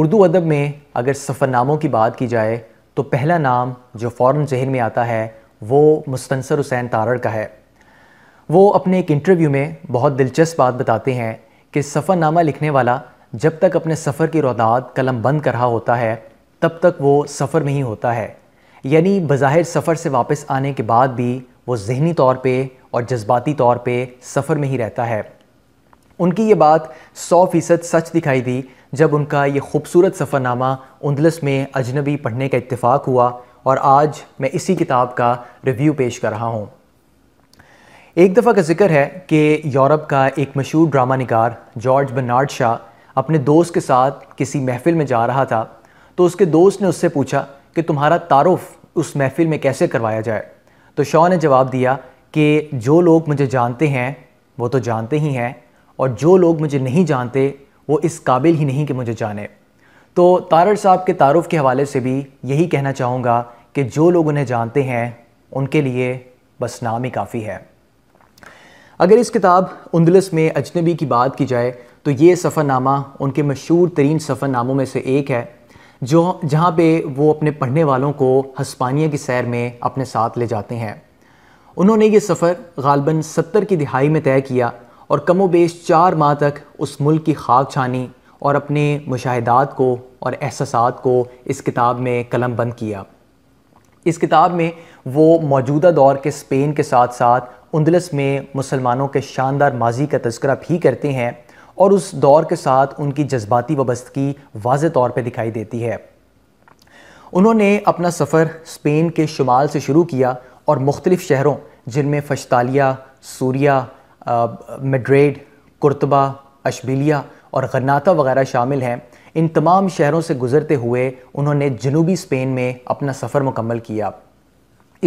اردو ادب میں اگر سفر ناموں کی بات کی جائے تو پہلا نام جو فوراً ذہن میں آتا ہے وہ مستنصر حسین تارڑ کا ہے وہ اپنے ایک انٹرویو میں بہت دلچسپ بات بتاتے ہیں کہ سفر نامہ لکھنے والا جب تک اپنے سفر کی روداد قلم بند کر رہا ہوتا ہے تب تک وہ سفر میں ہی ہوتا ہے یعنی بظاہر سفر سے واپس آنے کے بعد بھی وہ ذہنی طور پہ اور جذباتی طور پہ سفر میں ہی رہتا ہے ان کی یہ بات سو فیصد سچ دکھائی دی جب ان کا یہ خوبصورت سفر نامہ اندلس میں اجنبی پڑھنے کا اتفاق ہوا اور آج میں اسی کتاب کا ریویو پیش کر رہا ہوں ایک دفعہ کا ذکر ہے کہ یورپ کا ایک مشہور ڈرامہ نگار جارج برنارڈ شاہ اپنے دوست کے ساتھ کسی محفل میں جا رہا تھا تو اس کے دوست نے اس سے پوچھا کہ تمہارا تعارف اس محفل میں کیسے کروایا جائے تو شاہ نے جواب دیا کہ جو لوگ مجھے جانتے ہیں وہ تو جانتے ہی ہیں اور جو لوگ مجھے نہیں جانتے وہ اس قابل ہی نہیں کہ مجھے جانے تو تارڑ صاحب کے تعارف کے حوالے سے بھی یہی کہنا چاہوں گا کہ جو لوگ انہیں جانتے ہیں ان کے لیے بس نام ہی کافی ہے اگر اس کتاب اندلس میں اجنبی کی بات کی جائے تو یہ سفر نامہ ان کے مشہور ترین سفر ناموں میں سے ایک ہے جو جہاں پہ وہ اپنے پڑھنے والوں کو ہسپانیہ کی سیر میں اپنے ساتھ لے جاتے ہیں انہوں نے یہ سفر غالباً ستر کی دہائی میں طے کیا اور کم و بیش چار ماہ تک اس ملک کی خاک چھانی اور اپنے مشاہدات کو اور احساسات کو اس کتاب میں قلم بند کیا اس کتاب میں وہ موجودہ دور کے اسپین کے ساتھ ساتھ اندلس میں مسلمانوں کے شاندار ماضی کا تذکرہ بھی کرتے ہیں اور اس دور کے ساتھ ان کی جذباتی وابستگی واضح طور پہ دکھائی دیتی ہے انہوں نے اپنا سفر اسپین کے شمال سے شروع کیا اور مختلف شہروں جن میں فشتالیہ سوریا میڈریڈ کرتبہ اشبیلیا اور غرناتا وغیرہ شامل ہیں ان تمام شہروں سے گزرتے ہوئے انہوں نے جنوبی اسپین میں اپنا سفر مکمل کیا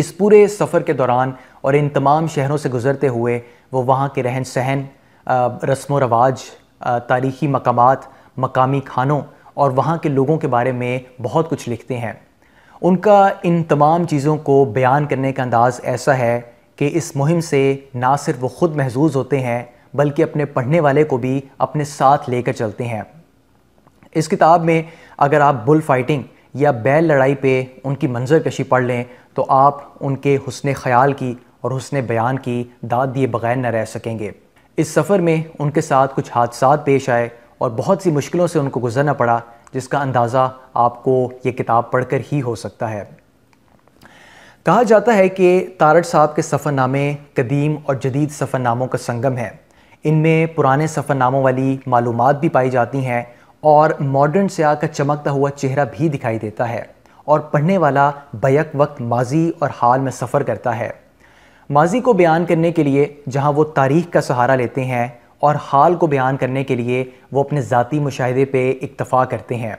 اس پورے سفر کے دوران اور ان تمام شہروں سے گزرتے ہوئے وہ وہاں کے رہن سہن رسم و رواج تاریخی مقامات مقامی کھانوں اور وہاں کے لوگوں کے بارے میں بہت کچھ لکھتے ہیں ان کا ان تمام چیزوں کو بیان کرنے کا انداز ایسا ہے کہ اس مہم سے نہ صرف وہ خود محظوظ ہوتے ہیں بلکہ اپنے پڑھنے والے کو بھی اپنے ساتھ لے کر چلتے ہیں اس کتاب میں اگر آپ بل فائٹنگ یا بیل لڑائی پہ ان کی منظر کشی پڑھ لیں تو آپ ان کے حسن خیال کی اور حسن بیان کی داد دیے بغیر نہ رہ سکیں گے اس سفر میں ان کے ساتھ کچھ حادثات پیش آئے اور بہت سی مشکلوں سے ان کو گزرنا پڑا جس کا اندازہ آپ کو یہ کتاب پڑھ کر ہی ہو سکتا ہے کہا جاتا ہے کہ تارٹ صاحب کے سفر نامے قدیم اور جدید سفر ناموں کا سنگم ہے ان میں پرانے سفر ناموں والی معلومات بھی پائی جاتی ہیں اور ماڈرن سیاہ کا چمکتا ہوا چہرہ بھی دکھائی دیتا ہے اور پڑھنے والا بیک وقت ماضی اور حال میں سفر کرتا ہے ماضی کو بیان کرنے کے لیے جہاں وہ تاریخ کا سہارا لیتے ہیں اور حال کو بیان کرنے کے لیے وہ اپنے ذاتی مشاہدے پہ اکتفا کرتے ہیں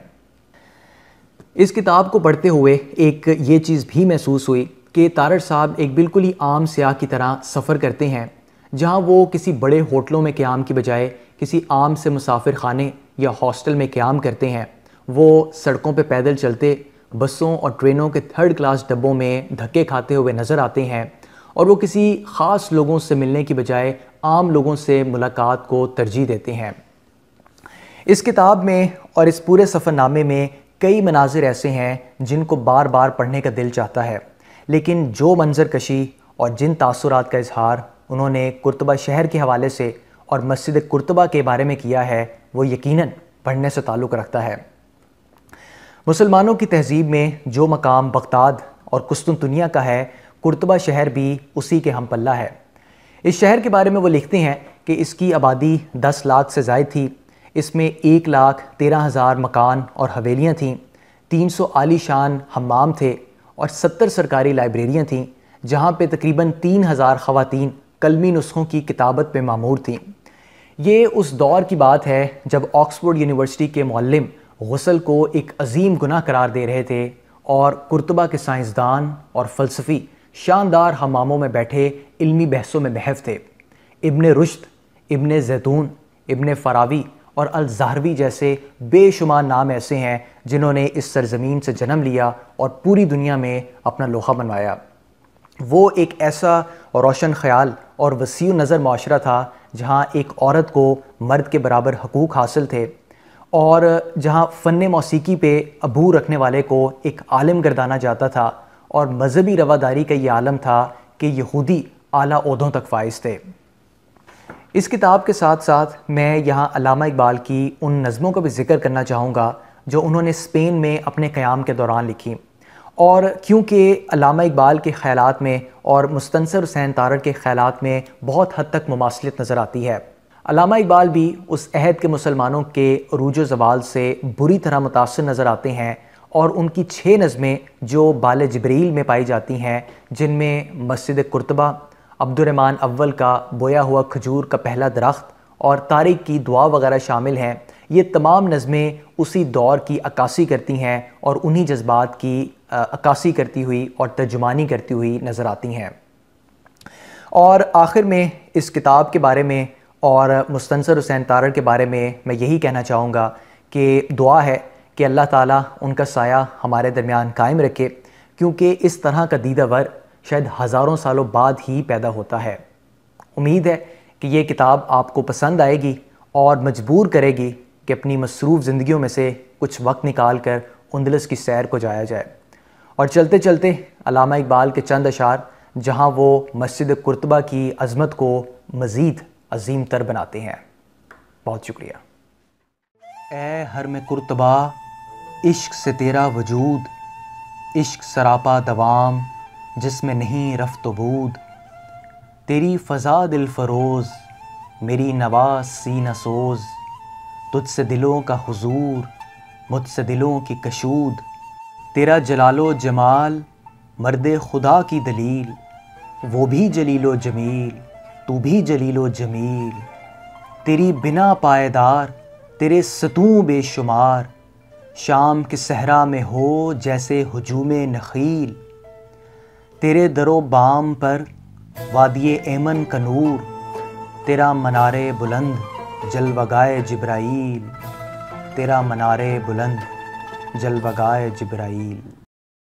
اس کتاب کو پڑھتے ہوئے ایک یہ چیز بھی محسوس ہوئی کہ تارڑ صاحب ایک بالکل ہی عام سیاہ کی طرح سفر کرتے ہیں جہاں وہ کسی بڑے ہوٹلوں میں قیام کی بجائے کسی عام سے مسافر خانے یا ہاسٹل میں قیام کرتے ہیں وہ سڑکوں پہ پیدل چلتے بسوں اور ٹرینوں کے تھرڈ کلاس ڈبوں میں دھکے کھاتے ہوئے نظر آتے ہیں اور وہ کسی خاص لوگوں سے ملنے کی بجائے عام لوگوں سے ملاقات کو ترجیح دیتے ہیں اس کتاب میں اور اس پورے سفر نامے میں کئی مناظر ایسے ہیں جن کو بار بار پڑھنے کا دل چاہتا ہے لیکن جو منظر کشی اور جن تاثرات کا اظہار انہوں نے کرتبہ شہر کے حوالے سے اور مسجد کرتبہ کے بارے میں کیا ہے وہ یقیناً پڑھنے سے تعلق رکھتا ہے مسلمانوں کی تہذیب میں جو مقام بغداد اور قسطنطنیہ کا ہے کرتبہ شہر بھی اسی کے ہم پلہ ہے اس شہر کے بارے میں وہ لکھتے ہیں کہ اس کی آبادی دس لاکھ سے زائد تھی اس میں ایک لاکھ تیرہ ہزار مکان اور حویلیاں تھیں تین سو عالی شان حمام تھے اور ستر سرکاری لائبریریاں تھیں جہاں پہ تقریباً تین ہزار خواتین کلمی نسخوں کی کتابت پہ معمور تھیں یہ اس دور کی بات ہے جب آکسفورڈ یونیورسٹی کے معلم غسل کو ایک عظیم گناہ قرار دے رہے تھے اور کرتبہ کے سائنسدان اور فلسفی شاندار حماموں میں بیٹھے علمی بحثوں میں محف تھے ابن رشد ابن زیتون ابن فراوی اور الزہروی جیسے بے شمار نام ایسے ہیں جنہوں نے اس سرزمین سے جنم لیا اور پوری دنیا میں اپنا لوہا بنوایا وہ ایک ایسا روشن خیال اور وسیع نظر معاشرہ تھا جہاں ایک عورت کو مرد کے برابر حقوق حاصل تھے اور جہاں فن موسیقی پہ ابو رکھنے والے کو ایک عالم گردانا جاتا تھا اور مذہبی رواداری کا یہ عالم تھا کہ یہودی اعلیٰ عہدوں تک فائز تھے اس کتاب کے ساتھ ساتھ میں یہاں علامہ اقبال کی ان نظموں کا بھی ذکر کرنا چاہوں گا جو انہوں نے اسپین میں اپنے قیام کے دوران لکھی اور کیونکہ علامہ اقبال کے خیالات میں اور مستنصر حسین تارڑ کے خیالات میں بہت حد تک مماثلت نظر آتی ہے علامہ اقبال بھی اس عہد کے مسلمانوں کے عروج و زوال سے بری طرح متاثر نظر آتے ہیں اور ان کی چھ نظمیں جو بال جبریل میں پائی جاتی ہیں جن میں مسجد کرتبہ عبد الرحمن اول کا بویا ہوا کھجور کا پہلا درخت اور تاریخ کی دعا وغیرہ شامل ہیں یہ تمام نظمیں اسی دور کی عکاسی کرتی ہیں اور انہی جذبات کی عکاسی کرتی ہوئی اور ترجمانی کرتی ہوئی نظر آتی ہیں اور آخر میں اس کتاب کے بارے میں اور مستنصر حسین تارڑ کے بارے میں میں یہی کہنا چاہوں گا کہ دعا ہے کہ اللہ تعالیٰ ان کا سایہ ہمارے درمیان قائم رکھے کیونکہ اس طرح کا دیدہ ور شاید ہزاروں سالوں بعد ہی پیدا ہوتا ہے امید ہے کہ یہ کتاب آپ کو پسند آئے گی اور مجبور کرے گی کہ اپنی مصروف زندگیوں میں سے کچھ وقت نکال کر اندلس کی سیر کو جایا جائے اور چلتے چلتے علامہ اقبال کے چند اشعار جہاں وہ مسجد کرتبہ کی عظمت کو مزید عظیم تر بناتے ہیں بہت شکریہ اے ہر میں کرتبہ عشق سے تیرا وجود عشق سراپا دوام جس میں نہیں رفت و بود تیری فضا دل فروز میری نواز سوز تجھ سے دلوں کا حضور مجھ سے دلوں کی کشود تیرا جلال و جمال مرد خدا کی دلیل وہ بھی جلیل و جمیل تو بھی جلیل و جمیل تیری بنا پائیدار تیرے ستوں بے شمار شام کے صحرا میں ہو جیسے ہجوم نخیل تیرے درو بام پر وادی ایمن کا نور تیرا منار بلند جلوگائے جبرائیل تیرا منار بلند جلوگائے جبرائیل